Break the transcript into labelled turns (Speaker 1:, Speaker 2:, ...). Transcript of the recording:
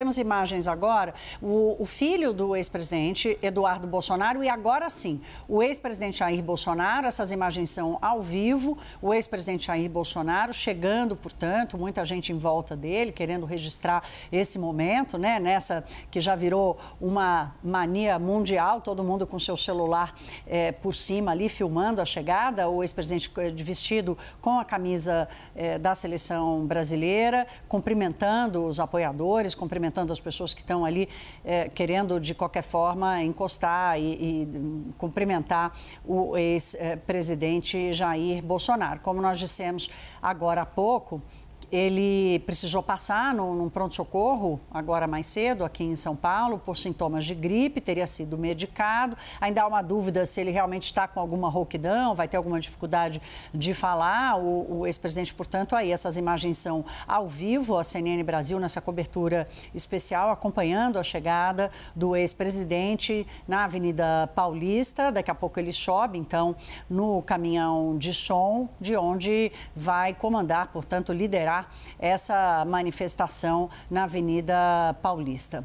Speaker 1: Temos imagens agora. O, o filho do ex-presidente Eduardo Bolsonaro, e agora sim, o ex-presidente Jair Bolsonaro. Essas imagens são ao vivo. O ex-presidente Jair Bolsonaro chegando, portanto, muita gente em volta dele, querendo registrar esse momento, né? Nessa que já virou uma mania mundial, todo mundo com seu celular é, por cima ali, filmando a chegada. O ex-presidente eh, vestido com a camisa é, da seleção brasileira, cumprimentando os apoiadores, cumprimentando cumprimentando as pessoas que estão ali é, querendo, de qualquer forma, encostar e, e hum, cumprimentar o ex-presidente é, Jair Bolsonaro. Como nós dissemos agora há pouco. Ele precisou passar num, num pronto-socorro, agora mais cedo, aqui em São Paulo, por sintomas de gripe, teria sido medicado. Ainda há uma dúvida se ele realmente está com alguma rouquidão, vai ter alguma dificuldade de falar. O, o ex-presidente, portanto, aí essas imagens são ao vivo, a CNN Brasil, nessa cobertura especial, acompanhando a chegada do ex-presidente na Avenida Paulista. Daqui a pouco ele sobe, então, no caminhão de som, de onde vai comandar, portanto, liderar essa manifestação na Avenida Paulista.